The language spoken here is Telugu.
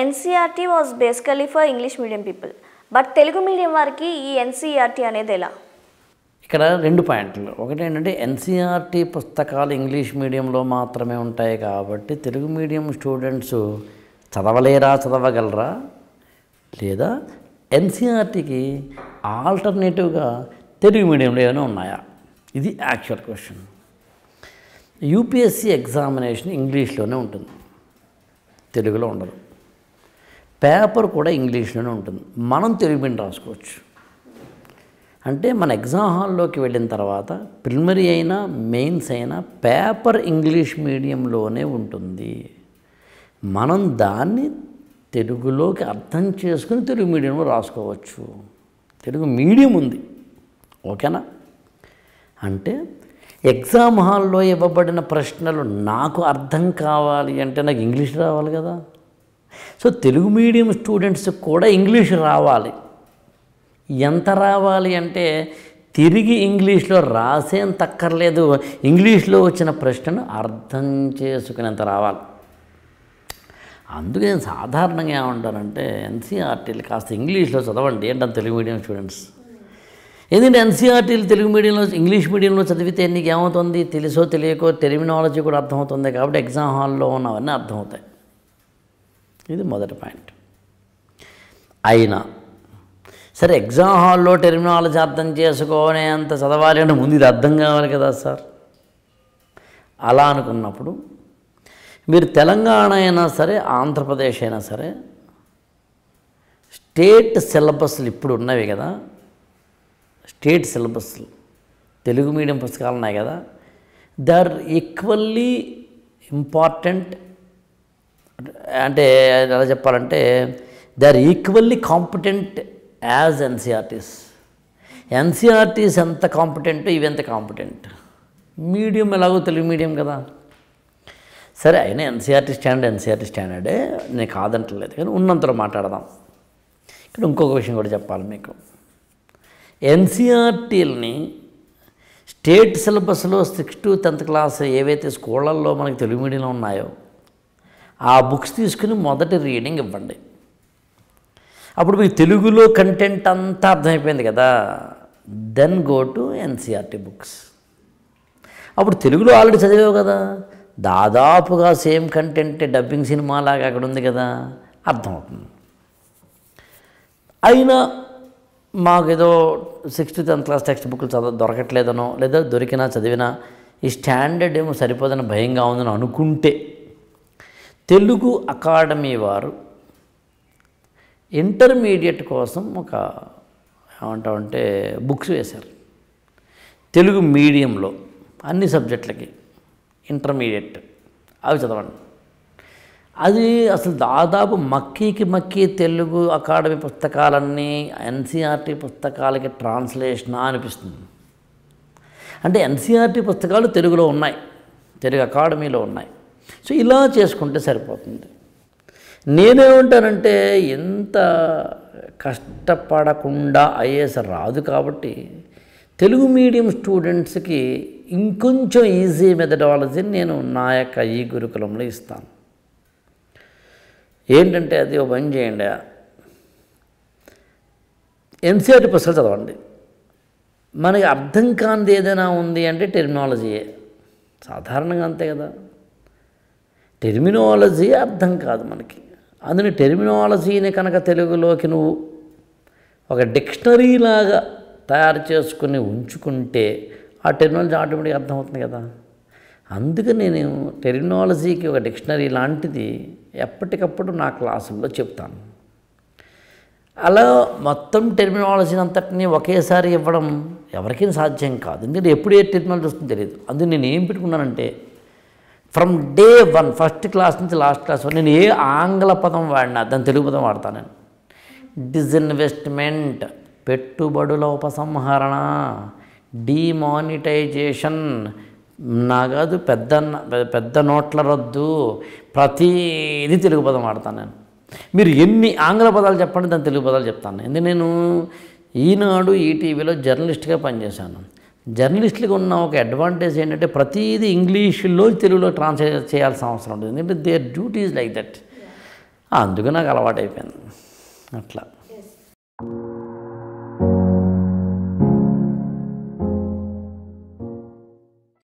NCERT was basically for English medium people but Telugu medium వారికి ఈ ఎన్సీఆర్టీ e అనేది ఎలా ఇక్కడ రెండు పాయింట్లు ఒకటి ఏంటంటే ఎన్సీఆర్టీ e పుస్తకాలు ఇంగ్లీష్ మీడియంలో మాత్రమే ఉంటాయి కాబట్టి తెలుగు మీడియం స్టూడెంట్స్ చదవలేరా చదవగలరా లేదా ఎన్సీఆర్టీకి ఆల్టర్నేటివ్గా తెలుగు మీడియంలో ఏమైనా ఉన్నాయా ఇది యాక్చువల్ క్వశ్చన్ యూపీఎస్సీ ఎగ్జామినేషన్ ఇంగ్లీష్లోనే ఉంటుంది తెలుగులో ఉండదు పేపర్ కూడా ఇంగ్లీష్లోనే ఉంటుంది మనం తెలుగు మీద రాసుకోవచ్చు అంటే మన ఎగ్జామ్ హాల్లోకి వెళ్ళిన తర్వాత ప్రిలిమినరీ అయినా మెయిన్స్ అయినా పేపర్ ఇంగ్లీష్ మీడియంలోనే ఉంటుంది మనం దాన్ని తెలుగులోకి అర్థం చేసుకుని తెలుగు మీడియంలో రాసుకోవచ్చు తెలుగు మీడియం ఉంది ఓకేనా అంటే ఎగ్జామ్ హాల్లో ఇవ్వబడిన ప్రశ్నలు నాకు అర్థం కావాలి అంటే నాకు ఇంగ్లీష్ రావాలి కదా సో తెలుగు మీడియం స్టూడెంట్స్ కూడా ఇంగ్లీష్ రావాలి ఎంత రావాలి అంటే తిరిగి ఇంగ్లీష్లో రాసేం తక్కర్లేదు ఇంగ్లీష్లో వచ్చిన ప్రశ్నను అర్థం చేసుకునేంత రావాలి అందుకే సాధారణంగా ఏమంటారంటే ఎన్సీఆర్టీలు కాస్త ఇంగ్లీష్లో చదవండి ఏంటంటే తెలుగు మీడియం స్టూడెంట్స్ ఎందుకంటే ఎన్సీఆర్టీలు తెలుగు మీడియంలో ఇంగ్లీష్ మీడియంలో చదివితే నీకు ఏమవుతుంది తెలుసో తెలియకో టెర్మినాలజీ కూడా అర్థమవుతుంది కాబట్టి ఎగ్జామ్ హాల్లో ఉన్నవన్నీ అర్థమవుతాయి ఇది మొదటి పాయింట్ అయినా సరే ఎగ్జామ్ హాల్లో టెర్మినాలజీ అర్థం చేసుకోనే అంత చదవాలి అంటే ముందు ఇది అర్థం కావాలి కదా సార్ అలా అనుకున్నప్పుడు మీరు తెలంగాణ అయినా సరే ఆంధ్రప్రదేశ్ అయినా సరే స్టేట్ సిలబస్లు ఇప్పుడు ఉన్నవి కదా స్టేట్ సిలబస్లు తెలుగు మీడియం పుస్తకాలు ఉన్నాయి కదా దర్ ఈక్వల్లీ ఇంపార్టెంట్ అంటే ఎలా చెప్పాలంటే they are equally competent as NCERTs NCERTs ఎంత కాంపిటెంట్ ఇవి ఎంత కాంపిటెంట్ మీడియం ఎలాగో తెలుగు మీడియం కదా సరే అయినా ఎన్సీఆర్టీ స్టాండర్డ్ ఎన్సీఆర్టీ స్టాండర్డే నేను కాదంటలేదు కానీ ఉన్నంతలో మాట్లాడదాం ఇక్కడ ఇంకొక విషయం కూడా చెప్పాలి మీకు ఎన్సీఆర్టీలని స్టేట్ సిలబస్లో సిక్స్ టు టెన్త్ క్లాస్ ఏవైతే స్కూళ్ళల్లో మనకి తెలుగు మీడియంలో ఉన్నాయో ఆ బుక్స్ తీసుకుని మొదటి రీడింగ్ ఇవ్వండి అప్పుడు మీకు తెలుగులో కంటెంట్ అంతా అర్థమైపోయింది కదా then go to NCERT books అప్పుడు తెలుగులో ఆల్రెడీ చదివావు కదా దాదాపుగా సేమ్ కంటెంట్ డబ్బింగ్ సినిమా లాగా అక్కడ ఉంది కదా అర్థమవుతుంది అయినా మాకు ఏదో సిక్స్త్ టెన్త్ క్లాస్ టెక్స్ట్ బుక్లు చదవ దొరకట్లేదనో లేదా దొరికినా చదివినా ఈ స్టాండర్డ్ ఏమో సరిపోదని భయంగా ఉందని అనుకుంటే తెలుగు అకాడమీ వారు ఇంటర్మీడియట్ కోసం ఒక ఏమంటామంటే బుక్స్ వేశారు తెలుగు మీడియంలో అన్ని సబ్జెక్టులకి ఇంటర్మీడియట్ అవి చదవండి అది అసలు దాదాపు మక్కీకి మక్కీ తెలుగు అకాడమీ పుస్తకాలన్నీ ఎన్సీఆర్టీ పుస్తకాలకి ట్రాన్స్లేషన్ అనిపిస్తుంది అంటే ఎన్సీఆర్టీ పుస్తకాలు తెలుగులో ఉన్నాయి తెలుగు అకాడమీలో ఉన్నాయి సో ఇలా చేసుకుంటే సరిపోతుంది నేనేమంటానంటే ఎంత కష్టపడకుండా ఐఏఎస్ రాదు కాబట్టి తెలుగు మీడియం స్టూడెంట్స్కి ఇంకొంచెం ఈజీ మెథడాలజీని నేను నా యొక్క ఈ గురుకులంలో ఇస్తాను ఏంటంటే అది ఒక పని చేయండి ఎన్సీఆర్టీ పుస్తకాలు చదవండి మనకి అర్థం కానిది ఏదైనా ఉంది అంటే టెర్మినాలజీయే సాధారణంగా అంతే కదా టెర్మినాలజీ అర్థం కాదు మనకి అందుని టెర్మినాలజీని కనుక తెలుగులోకి నువ్వు ఒక డిక్షనరీ లాగా తయారు చేసుకుని ఉంచుకుంటే ఆ టెర్మినాలజీ ఆటోమేటిక్గా అర్థమవుతుంది కదా అందుకే నేను టెర్మినాలజీకి ఒక డిక్షనరీ లాంటిది ఎప్పటికప్పుడు నా క్లాసుల్లో చెప్తాను అలా మొత్తం టెర్మినాలజీని అంతటినీ ఒకేసారి ఇవ్వడం ఎవరికీ సాధ్యం కాదు ఎందుకంటే ఎప్పుడు ఏ టెర్మినాలజీ వస్తుందో తెలియదు అందుకు నేను ఏం పెట్టుకున్నానంటే from day one first class నుంచి లాస్ట్ క్లాస్ వరకు నేను ఏ ఆంగ్ల పదం వాడినా దాని తెలుగు పదం వాడతాను నేను డిజిన్వెస్ట్మెంట్ పెట్టుబడుల ఉపసంహరణ డిమానిటైజేషన్ నగదు పెద్ద పెద్ద నోట్ల రద్దు ప్రతిది తెలుగు పదం వాడతాను నేను మీరు ఎన్ని ఆంగ్ల పదాలు చెప్పండి దాని తెలుగు పదాలు చెప్తాను ఎందుకంటే నేను ఈనాడు ఈటీవీలో జర్నలిస్ట్గా పనిచేశాను జర్నలిస్టులకు ఉన్న ఒక అడ్వాంటేజ్ ఏంటంటే ప్రతిదీ ఇంగ్లీషులో తెలుగులో ట్రాన్స్లేట్ చేయాల్సిన అవసరం ఉంటుంది ఎందుకంటే their duty is like that అందుకు నాకు అలవాటైపోయింది అట్లా